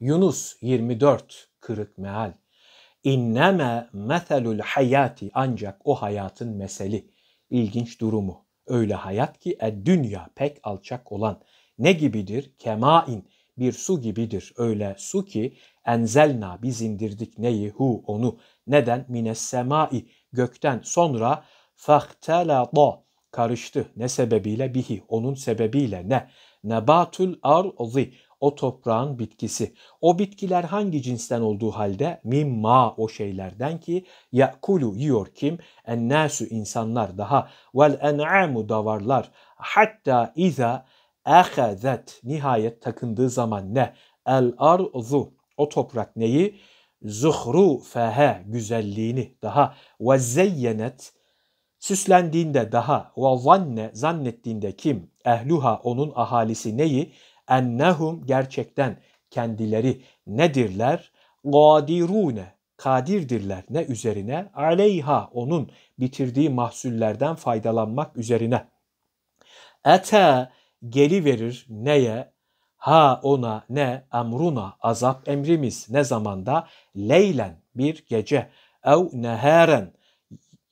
Yunus 24 kırık meal. İnneme meselul hayati ancak o hayatın meseli. İlginç durumu. Öyle hayat ki e dünya pek alçak olan. Ne gibidir? Kemain bir su gibidir. Öyle su ki enzelna biz indirdik neyi hu onu. Neden? Mines semai gökten sonra fahtelata karıştı. Ne sebebiyle? Bihi onun sebebiyle ne? Nebatul arzi o toprağın bitkisi. O bitkiler hangi cinsten olduğu halde mimma o şeylerden ki ya kulu yiyor kim? Ennâsü insanlar daha vel en'amu davarlar hatta iza ahazet nihayet takındığı zaman ne? El arzu o toprak neyi? Zuhru fehe güzelliğini daha ve zeyyenet süslendiğinde daha ve zanne zannettiğinde kim ehluha onun ahalisi neyi ennehum gerçekten kendileri nedirler? Gadirune kadirdirler ne üzerine? Aleyha onun bitirdiği mahsullerden faydalanmak üzerine. Ete geli verir neye? Ha ona ne emruna azap emrimiz ne zamanda? Leylen bir gece ev neheren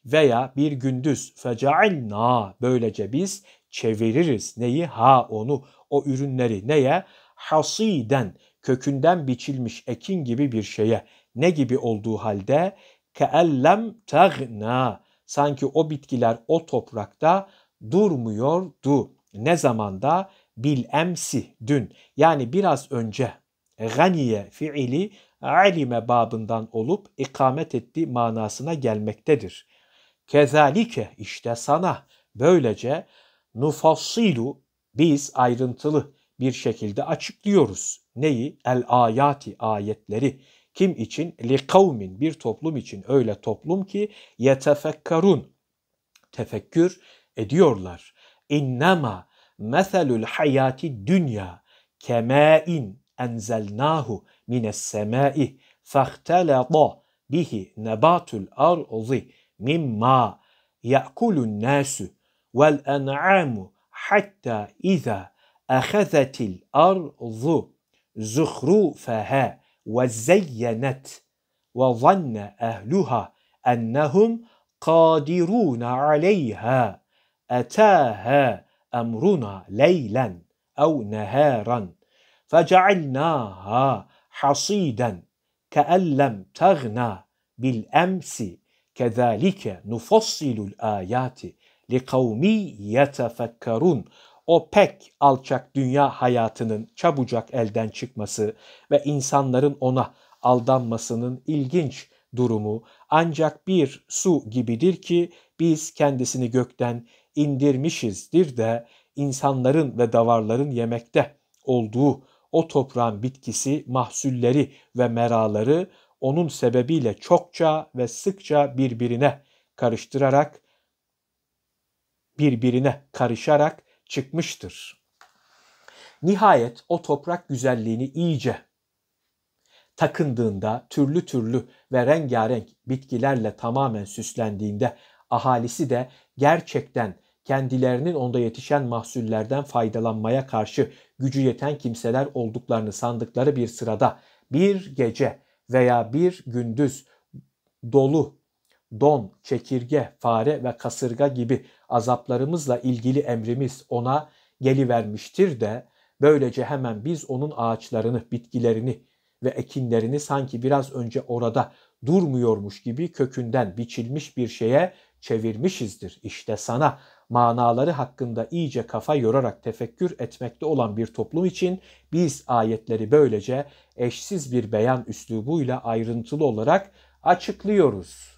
veya bir gündüz fecailna böylece biz çeviririz neyi ha onu o ürünleri neye hasiden kökünden biçilmiş ekin gibi bir şeye ne gibi olduğu halde keellem tagna sanki o bitkiler o toprakta durmuyordu. Ne zamanda? Bil emsi dün yani biraz önce ganiye fiili alime babından olup ikamet etti manasına gelmektedir. Kezalike işte sana böylece nufassilu biz ayrıntılı bir şekilde açıklıyoruz. Neyi? El ayati ayetleri. Kim için? Li kavmin bir toplum için öyle toplum ki yetefekkarun tefekkür ediyorlar. İnnema meselul hayati dünya kemâin enzelnahu mines semâi fahtelata bihi nebatul arzi مما يأكل الناس والأنعام حتى إذا أخذت الأرض زخرفها وزينت وظن أهلها أنهم قادرون عليها أتاها أمرنا ليلا أو نهارا فجعلناها حصيدا كأن لم تغنى بالأمس Kezalike nufassilul ayati li kavmi yetefekkerun. O pek alçak dünya hayatının çabucak elden çıkması ve insanların ona aldanmasının ilginç durumu ancak bir su gibidir ki biz kendisini gökten indirmişizdir de insanların ve davarların yemekte olduğu o toprağın bitkisi, mahsulleri ve meraları onun sebebiyle çokça ve sıkça birbirine karıştırarak birbirine karışarak çıkmıştır. Nihayet o toprak güzelliğini iyice takındığında türlü türlü ve rengarenk bitkilerle tamamen süslendiğinde ahalisi de gerçekten kendilerinin onda yetişen mahsullerden faydalanmaya karşı gücü yeten kimseler olduklarını sandıkları bir sırada bir gece veya bir gündüz dolu, don, çekirge, fare ve kasırga gibi azaplarımızla ilgili emrimiz ona gelivermiştir de böylece hemen biz onun ağaçlarını, bitkilerini ve ekinlerini sanki biraz önce orada durmuyormuş gibi kökünden biçilmiş bir şeye çevirmişizdir. İşte sana manaları hakkında iyice kafa yorarak tefekkür etmekte olan bir toplum için biz ayetleri böylece eşsiz bir beyan üslubuyla ayrıntılı olarak açıklıyoruz.''